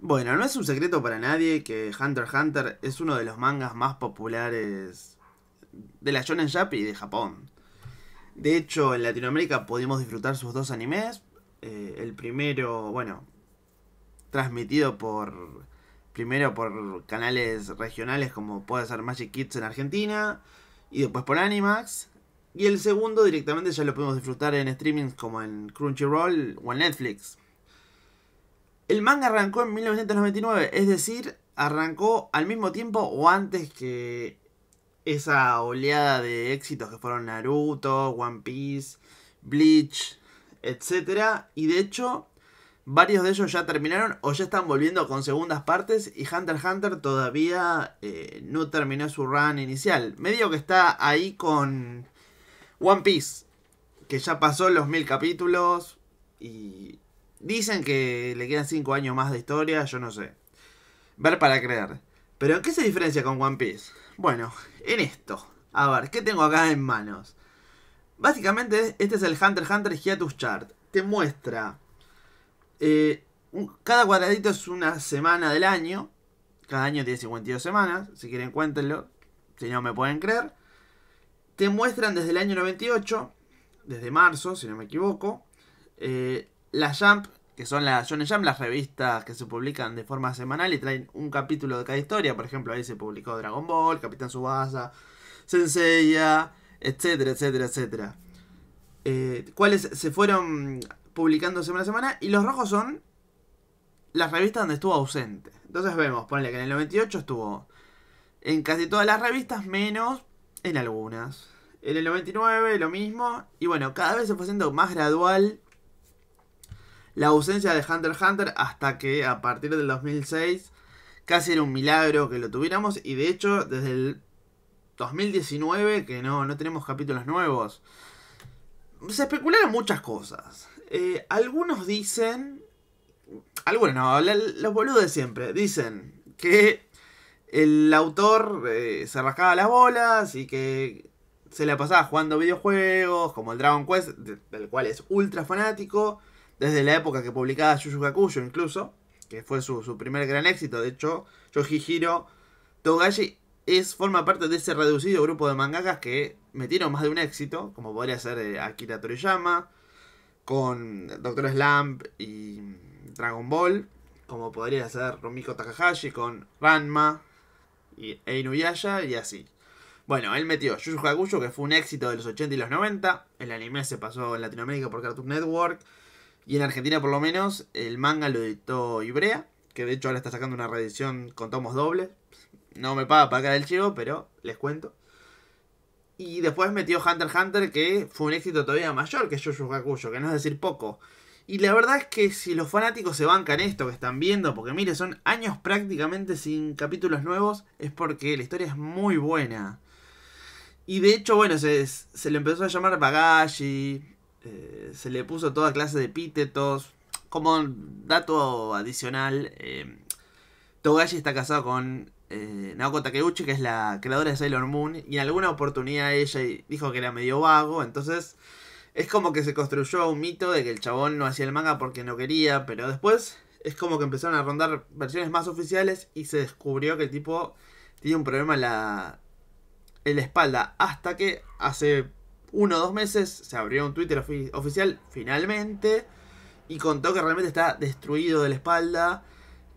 Bueno, no es un secreto para nadie que Hunter x Hunter es uno de los mangas más populares de la Shonen Jump y de Japón. De hecho, en Latinoamérica pudimos disfrutar sus dos animes. Eh, el primero, bueno, transmitido por primero por canales regionales como puede ser Magic Kids en Argentina y después por Animax. Y el segundo directamente ya lo pudimos disfrutar en streamings como en Crunchyroll o en Netflix. El manga arrancó en 1999, es decir, arrancó al mismo tiempo o antes que esa oleada de éxitos que fueron Naruto, One Piece, Bleach, etc. Y de hecho, varios de ellos ya terminaron o ya están volviendo con segundas partes y Hunter x Hunter todavía eh, no terminó su run inicial. Medio que está ahí con One Piece, que ya pasó los mil capítulos y Dicen que le quedan 5 años más de historia, yo no sé. Ver para creer. Pero ¿en qué se diferencia con One Piece? Bueno, en esto. A ver, ¿qué tengo acá en manos? Básicamente, este es el Hunter x Hunter Hiatus Chart. Te muestra. Eh, cada cuadradito es una semana del año. Cada año tiene 52 semanas. Si quieren, cuéntenlo. Si no, me pueden creer. Te muestran desde el año 98, desde marzo, si no me equivoco, eh, las Jump, que son las Shonen Jump, las revistas que se publican de forma semanal y traen un capítulo de cada historia. Por ejemplo, ahí se publicó Dragon Ball, Capitán Subasa, Senseiya, etcétera, etcétera, etcétera. Eh, cuáles se fueron publicando semana a semana y los rojos son las revistas donde estuvo ausente. Entonces vemos, ponle que en el 98 estuvo en casi todas las revistas, menos en algunas. En el 99 lo mismo. Y bueno, cada vez se fue haciendo más gradual la ausencia de Hunter x Hunter hasta que a partir del 2006 casi era un milagro que lo tuviéramos y de hecho desde el 2019 que no, no tenemos capítulos nuevos. Se especularon muchas cosas. Eh, algunos dicen... Algunos no, los boludos de siempre. Dicen que el autor eh, se rascaba las bolas y que se la pasaba jugando videojuegos como el Dragon Quest, del cual es ultra fanático desde la época que publicaba Yu Kakuyo, incluso, que fue su, su, primer gran éxito. De hecho, Yoshihiro Togashi es, forma parte de ese reducido grupo de mangakas que metieron más de un éxito, como podría ser eh, Akira Toriyama, con Doctor Slump y Dragon Ball, como podría ser Rumiko Takahashi con Ranma y Inuyasha y así. Bueno, él metió Yu Yu que fue un éxito de los 80 y los 90. El anime se pasó en Latinoamérica por Cartoon Network. Y en Argentina, por lo menos, el manga lo editó Ibrea, que de hecho ahora está sacando una reedición con tomos dobles. No me paga para acá el chivo, pero les cuento. Y después metió Hunter x Hunter, que fue un éxito todavía mayor que Yu Kakuyo, que no es decir poco. Y la verdad es que si los fanáticos se bancan esto que están viendo, porque mire, son años prácticamente sin capítulos nuevos, es porque la historia es muy buena. Y de hecho, bueno, se, se le empezó a llamar Bagashi, eh, se le puso toda clase de epítetos. Como dato adicional, eh, Togashi está casado con eh, Naoko Takeuchi, que es la creadora de Sailor Moon, y en alguna oportunidad ella dijo que era medio vago, entonces es como que se construyó un mito de que el chabón no hacía el manga porque no quería, pero después es como que empezaron a rondar versiones más oficiales y se descubrió que el tipo tiene un problema la, en la espalda, hasta que hace uno o dos meses se abrió un Twitter oficial finalmente y contó que realmente está destruido de la espalda.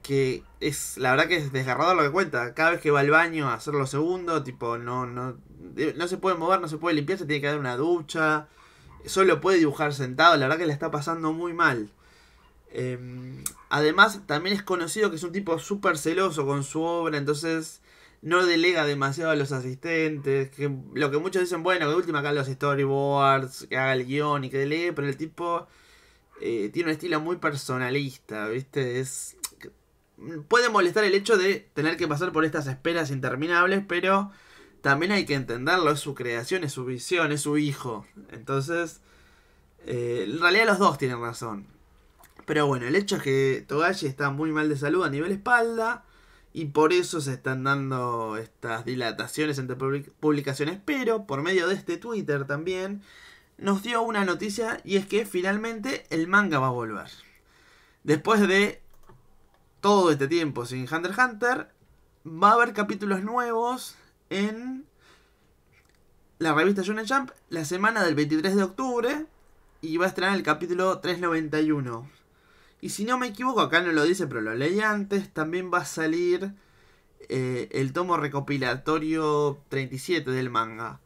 Que es, la verdad que es desgarrador lo que cuenta. Cada vez que va al baño a hacer lo segundo, tipo, no, no, eh, no se puede mover, no se puede limpiar, se tiene que dar una ducha. Solo puede dibujar sentado, la verdad que le está pasando muy mal. Em, además, también es conocido que es un tipo súper celoso con su obra, entonces no delega demasiado a los asistentes, que lo que muchos dicen, bueno, de última acá los storyboards, que haga el guión y que delegue, pero el tipo eh, tiene un estilo muy personalista, ¿viste? Es puede molestar el hecho de tener que pasar por estas esperas interminables, pero también hay que entenderlo, es su creación, es su visión, es su hijo. Entonces, eh, en realidad los dos tienen razón. Pero bueno, el hecho es que Togashi está muy mal de salud a nivel espalda y por eso se están dando estas dilataciones entre publicaciones, pero por medio de este Twitter también nos dio una noticia y es que finalmente el manga va a volver. Después de todo este tiempo sin Hunter x Hunter, va a haber capítulos nuevos en la revista Shonen Jump la semana del 23 de octubre y va a estrenar el capítulo 391 y si no me equivoco, acá no lo dice, pero lo leí antes, también va a salir eh, el tomo recopilatorio 37 del manga.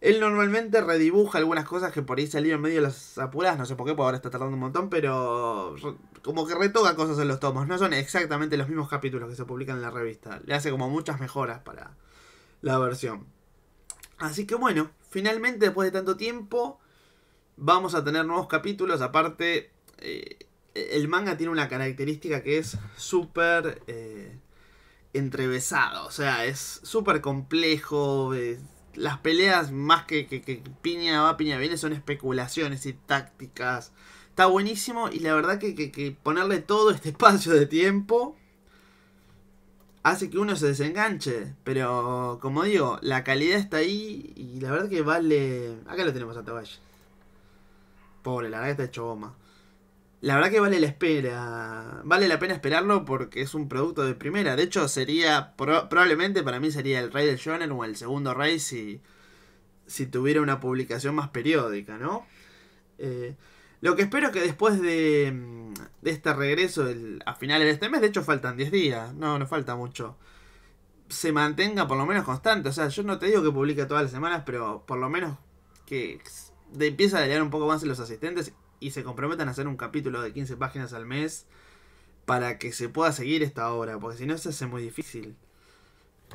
Él normalmente redibuja algunas cosas que por ahí salieron medio las apuradas, no sé por qué, porque ahora está tardando un montón, pero como que retoca cosas en los tomos. No son exactamente los mismos capítulos que se publican en la revista. Le hace como muchas mejoras para la versión. Así que bueno, finalmente después de tanto tiempo, vamos a tener nuevos capítulos. Aparte, eh, el manga tiene una característica que es súper eh, entrevesado, o sea, es súper complejo. Eh, las peleas, más que, piña va, piña viene, son especulaciones y tácticas. Está buenísimo y la verdad que, que, ponerle todo este espacio de tiempo hace que uno se desenganche. Pero como digo, la calidad está ahí y la verdad que vale... Acá lo tenemos a Tabay. Pobre, la verdad está hecho goma la verdad que vale la espera. Vale la pena esperarlo porque es un producto de primera. De hecho, sería. probablemente para mí sería el rey del shonen o el segundo rey si. Si tuviera una publicación más periódica, ¿no? Eh, lo que espero es que después de. Mm, de este regreso a finales de este mes, de hecho faltan 10 días. No, no falta mucho. Se mantenga por lo menos constante. O sea, yo no te digo que publique todas las semanas, pero por lo menos que. De, empieza a leer un poco más en los asistentes y se comprometan a hacer un capítulo de 15 páginas al mes para que se pueda seguir esta obra, porque si no se hace muy difícil.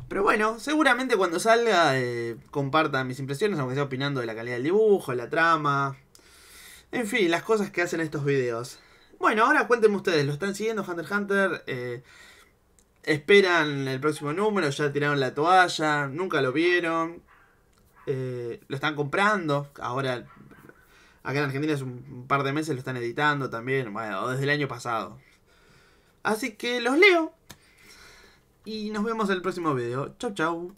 Pero bueno, seguramente cuando salga eh, compartan mis impresiones, aunque sea opinando de la calidad del dibujo, la trama, en fin, las cosas que hacen estos videos. Bueno, ahora cuéntenme ustedes, ¿lo están siguiendo Hunter x Hunter? Eh, ¿Esperan el próximo número? ¿Ya tiraron la toalla? ¿Nunca lo vieron? Eh, ¿Lo están comprando? Ahora Acá en Argentina hace un par de meses lo están editando también, bueno, desde el año pasado. Así que los leo. Y nos vemos en el próximo video. Chau, chau.